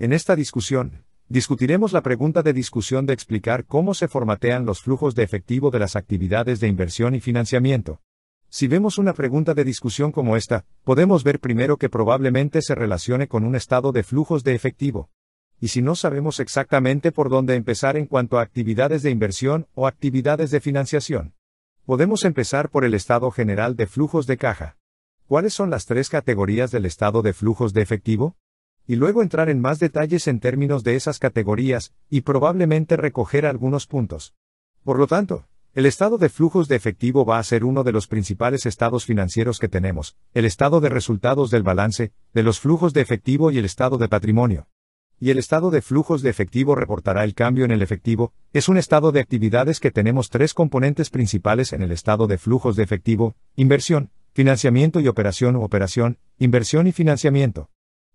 En esta discusión, discutiremos la pregunta de discusión de explicar cómo se formatean los flujos de efectivo de las actividades de inversión y financiamiento. Si vemos una pregunta de discusión como esta, podemos ver primero que probablemente se relacione con un estado de flujos de efectivo. Y si no sabemos exactamente por dónde empezar en cuanto a actividades de inversión o actividades de financiación, podemos empezar por el estado general de flujos de caja. ¿Cuáles son las tres categorías del estado de flujos de efectivo? y luego entrar en más detalles en términos de esas categorías, y probablemente recoger algunos puntos. Por lo tanto, el estado de flujos de efectivo va a ser uno de los principales estados financieros que tenemos, el estado de resultados del balance, de los flujos de efectivo y el estado de patrimonio. Y el estado de flujos de efectivo reportará el cambio en el efectivo, es un estado de actividades que tenemos tres componentes principales en el estado de flujos de efectivo, inversión, financiamiento y operación operación, inversión y financiamiento.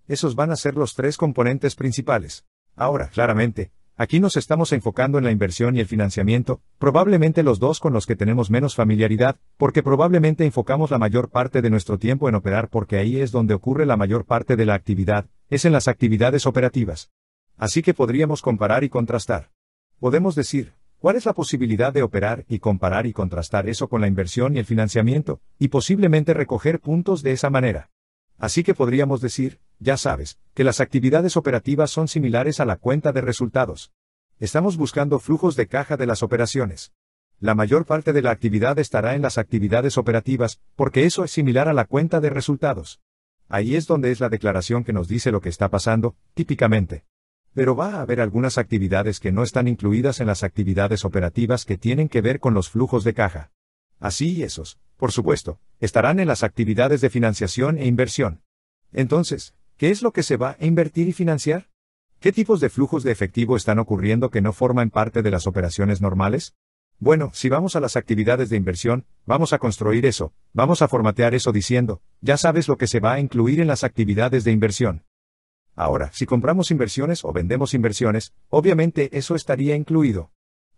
Esos van a ser los tres componentes principales. Ahora, claramente, aquí nos estamos enfocando en la inversión y el financiamiento, probablemente los dos con los que tenemos menos familiaridad, porque probablemente enfocamos la mayor parte de nuestro tiempo en operar porque ahí es donde ocurre la mayor parte de la actividad, es en las actividades operativas. Así que podríamos comparar y contrastar. Podemos decir, ¿Cuál es la posibilidad de operar y comparar y contrastar eso con la inversión y el financiamiento, y posiblemente recoger puntos de esa manera? Así que podríamos decir, ya sabes, que las actividades operativas son similares a la cuenta de resultados. Estamos buscando flujos de caja de las operaciones. La mayor parte de la actividad estará en las actividades operativas, porque eso es similar a la cuenta de resultados. Ahí es donde es la declaración que nos dice lo que está pasando, típicamente. Pero va a haber algunas actividades que no están incluidas en las actividades operativas que tienen que ver con los flujos de caja. Así esos, por supuesto, estarán en las actividades de financiación e inversión. Entonces, ¿Qué es lo que se va a invertir y financiar? ¿Qué tipos de flujos de efectivo están ocurriendo que no forman parte de las operaciones normales? Bueno, si vamos a las actividades de inversión, vamos a construir eso, vamos a formatear eso diciendo, ya sabes lo que se va a incluir en las actividades de inversión. Ahora, si compramos inversiones o vendemos inversiones, obviamente eso estaría incluido.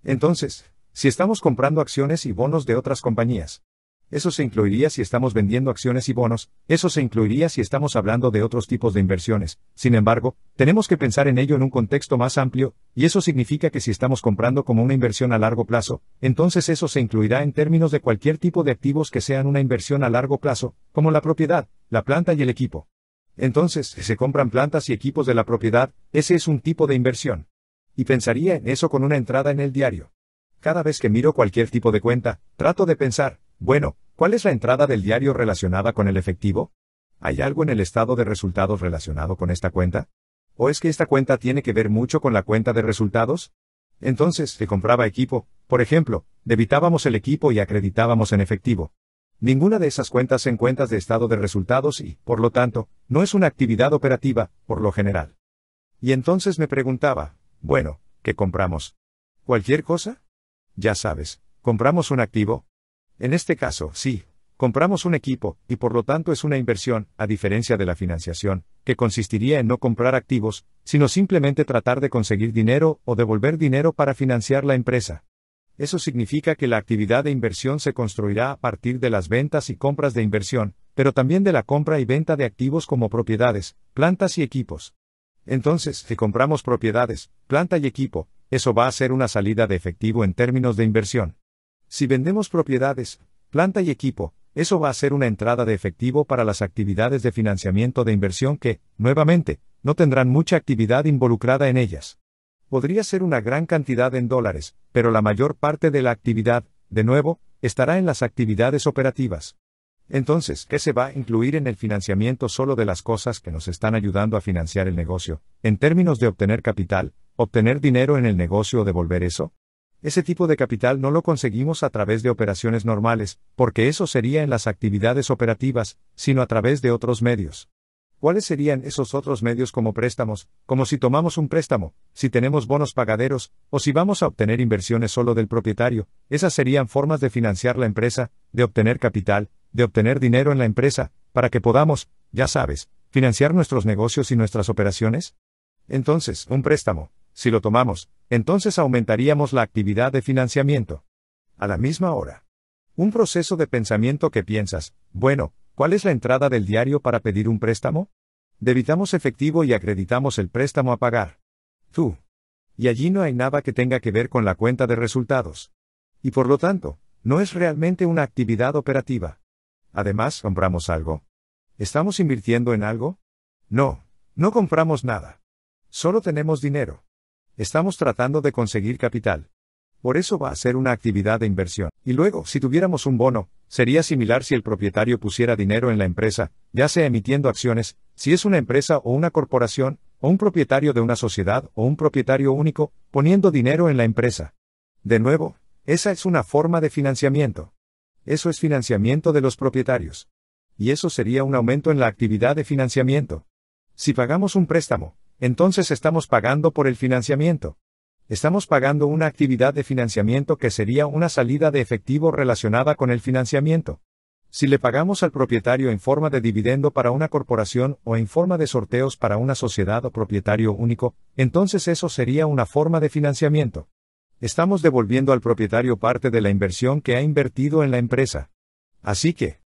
Entonces, si estamos comprando acciones y bonos de otras compañías, eso se incluiría si estamos vendiendo acciones y bonos, eso se incluiría si estamos hablando de otros tipos de inversiones. Sin embargo, tenemos que pensar en ello en un contexto más amplio, y eso significa que si estamos comprando como una inversión a largo plazo, entonces eso se incluirá en términos de cualquier tipo de activos que sean una inversión a largo plazo, como la propiedad, la planta y el equipo. Entonces, si se compran plantas y equipos de la propiedad, ese es un tipo de inversión. Y pensaría en eso con una entrada en el diario. Cada vez que miro cualquier tipo de cuenta, trato de pensar, bueno, ¿cuál es la entrada del diario relacionada con el efectivo? ¿Hay algo en el estado de resultados relacionado con esta cuenta? ¿O es que esta cuenta tiene que ver mucho con la cuenta de resultados? Entonces, se compraba equipo, por ejemplo, debitábamos el equipo y acreditábamos en efectivo. Ninguna de esas cuentas en cuentas de estado de resultados y, por lo tanto, no es una actividad operativa, por lo general. Y entonces me preguntaba, bueno, ¿qué compramos? ¿Cualquier cosa? Ya sabes, compramos un activo. En este caso, sí, compramos un equipo, y por lo tanto es una inversión, a diferencia de la financiación, que consistiría en no comprar activos, sino simplemente tratar de conseguir dinero o devolver dinero para financiar la empresa. Eso significa que la actividad de inversión se construirá a partir de las ventas y compras de inversión, pero también de la compra y venta de activos como propiedades, plantas y equipos. Entonces, si compramos propiedades, planta y equipo, eso va a ser una salida de efectivo en términos de inversión. Si vendemos propiedades, planta y equipo, eso va a ser una entrada de efectivo para las actividades de financiamiento de inversión que, nuevamente, no tendrán mucha actividad involucrada en ellas. Podría ser una gran cantidad en dólares, pero la mayor parte de la actividad, de nuevo, estará en las actividades operativas. Entonces, ¿qué se va a incluir en el financiamiento solo de las cosas que nos están ayudando a financiar el negocio, en términos de obtener capital, obtener dinero en el negocio o devolver eso? Ese tipo de capital no lo conseguimos a través de operaciones normales, porque eso sería en las actividades operativas, sino a través de otros medios. ¿Cuáles serían esos otros medios como préstamos, como si tomamos un préstamo, si tenemos bonos pagaderos, o si vamos a obtener inversiones solo del propietario? Esas serían formas de financiar la empresa, de obtener capital, de obtener dinero en la empresa, para que podamos, ya sabes, financiar nuestros negocios y nuestras operaciones. Entonces, un préstamo, si lo tomamos, entonces aumentaríamos la actividad de financiamiento. A la misma hora. Un proceso de pensamiento que piensas, bueno, ¿cuál es la entrada del diario para pedir un préstamo? Debitamos efectivo y acreditamos el préstamo a pagar. Tú. Y allí no hay nada que tenga que ver con la cuenta de resultados. Y por lo tanto, no es realmente una actividad operativa. Además, compramos algo. ¿Estamos invirtiendo en algo? No, no compramos nada. Solo tenemos dinero. Estamos tratando de conseguir capital. Por eso va a ser una actividad de inversión. Y luego, si tuviéramos un bono, sería similar si el propietario pusiera dinero en la empresa, ya sea emitiendo acciones, si es una empresa o una corporación, o un propietario de una sociedad o un propietario único, poniendo dinero en la empresa. De nuevo, esa es una forma de financiamiento. Eso es financiamiento de los propietarios. Y eso sería un aumento en la actividad de financiamiento. Si pagamos un préstamo, entonces estamos pagando por el financiamiento. Estamos pagando una actividad de financiamiento que sería una salida de efectivo relacionada con el financiamiento. Si le pagamos al propietario en forma de dividendo para una corporación o en forma de sorteos para una sociedad o propietario único, entonces eso sería una forma de financiamiento. Estamos devolviendo al propietario parte de la inversión que ha invertido en la empresa. Así que,